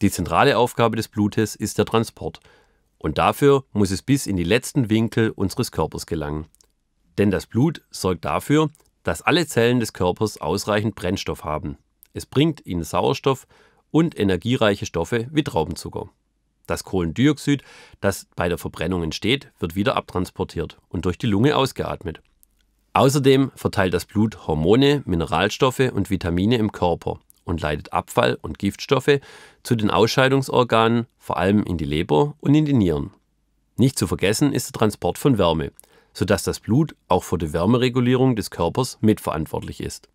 Die zentrale Aufgabe des Blutes ist der Transport. Und dafür muss es bis in die letzten Winkel unseres Körpers gelangen. Denn das Blut sorgt dafür, dass alle Zellen des Körpers ausreichend Brennstoff haben. Es bringt ihnen Sauerstoff und energiereiche Stoffe wie Traubenzucker. Das Kohlendioxid, das bei der Verbrennung entsteht, wird wieder abtransportiert und durch die Lunge ausgeatmet. Außerdem verteilt das Blut Hormone, Mineralstoffe und Vitamine im Körper und leitet Abfall und Giftstoffe zu den Ausscheidungsorganen, vor allem in die Leber und in die Nieren. Nicht zu vergessen ist der Transport von Wärme, sodass das Blut auch für die Wärmeregulierung des Körpers mitverantwortlich ist.